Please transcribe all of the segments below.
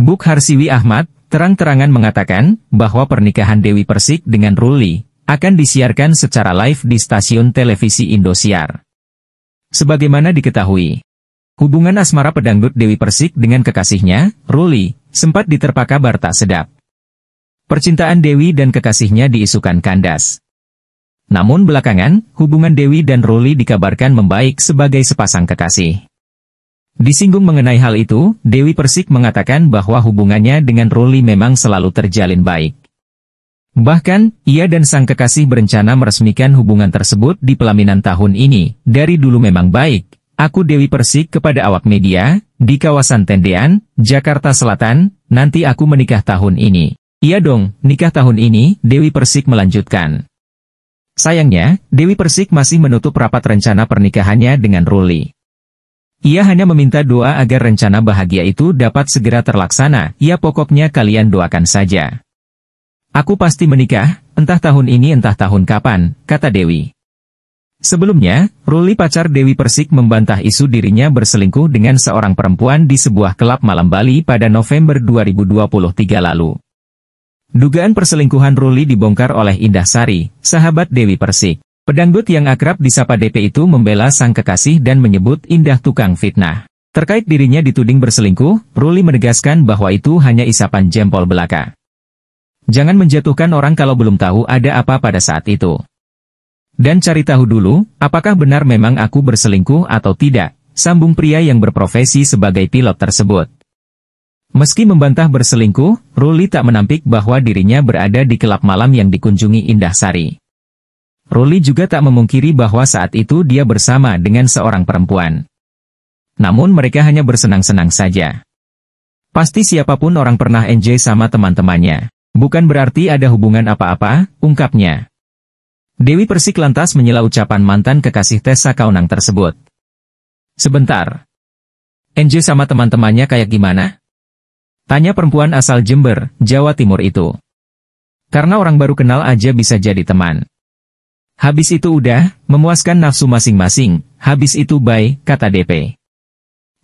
Buk Harsiwi Ahmad, terang-terangan mengatakan, bahwa pernikahan Dewi Persik dengan Ruli, akan disiarkan secara live di stasiun televisi Indosiar. Sebagaimana diketahui, hubungan asmara pedangdut Dewi Persik dengan kekasihnya, Ruli, sempat diterpa kabar tak sedap. Percintaan Dewi dan kekasihnya diisukan kandas. Namun belakangan, hubungan Dewi dan Ruli dikabarkan membaik sebagai sepasang kekasih. Disinggung mengenai hal itu, Dewi Persik mengatakan bahwa hubungannya dengan Ruli memang selalu terjalin baik. Bahkan, ia dan sang kekasih berencana meresmikan hubungan tersebut di pelaminan tahun ini, dari dulu memang baik. Aku Dewi Persik kepada awak media, di kawasan Tendean, Jakarta Selatan, nanti aku menikah tahun ini. Iya dong, nikah tahun ini, Dewi Persik melanjutkan. Sayangnya, Dewi Persik masih menutup rapat rencana pernikahannya dengan Ruli. Ia hanya meminta doa agar rencana bahagia itu dapat segera terlaksana, ya pokoknya kalian doakan saja. Aku pasti menikah, entah tahun ini entah tahun kapan, kata Dewi. Sebelumnya, Ruli pacar Dewi Persik membantah isu dirinya berselingkuh dengan seorang perempuan di sebuah klub malam Bali pada November 2023 lalu. Dugaan perselingkuhan Ruli dibongkar oleh Indah Sari, sahabat Dewi Persik. Pedangdut yang akrab disapa DP itu membela sang kekasih dan menyebut indah tukang fitnah. Terkait dirinya dituding berselingkuh, Ruli menegaskan bahwa itu hanya isapan jempol belaka. Jangan menjatuhkan orang kalau belum tahu ada apa pada saat itu. Dan cari tahu dulu, apakah benar memang aku berselingkuh atau tidak, sambung pria yang berprofesi sebagai pilot tersebut. Meski membantah berselingkuh, Ruli tak menampik bahwa dirinya berada di kelab malam yang dikunjungi Indah Sari. Ruli juga tak memungkiri bahwa saat itu dia bersama dengan seorang perempuan. Namun mereka hanya bersenang-senang saja. Pasti siapapun orang pernah enjoy sama teman-temannya. Bukan berarti ada hubungan apa-apa, ungkapnya. Dewi Persik lantas menyela ucapan mantan kekasih Tessa Kaunang tersebut. Sebentar. Enjoy sama teman-temannya kayak gimana? Tanya perempuan asal Jember, Jawa Timur itu. Karena orang baru kenal aja bisa jadi teman. Habis itu udah, memuaskan nafsu masing-masing, habis itu bye, kata DP.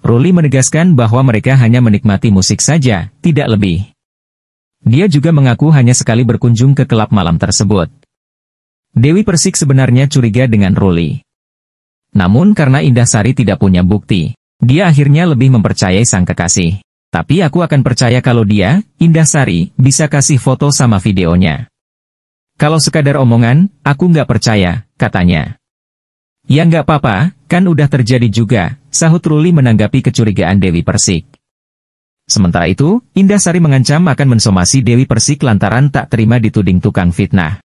Ruli menegaskan bahwa mereka hanya menikmati musik saja, tidak lebih. Dia juga mengaku hanya sekali berkunjung ke kelab malam tersebut. Dewi Persik sebenarnya curiga dengan Ruli. Namun karena Indah Sari tidak punya bukti, dia akhirnya lebih mempercayai sang kekasih. Tapi aku akan percaya kalau dia, Indah Sari, bisa kasih foto sama videonya. Kalau sekadar omongan, aku nggak percaya, katanya. Ya nggak apa-apa, kan udah terjadi juga, sahut Ruli menanggapi kecurigaan Dewi Persik. Sementara itu, Indah Sari mengancam akan mensomasi Dewi Persik lantaran tak terima dituding tukang fitnah.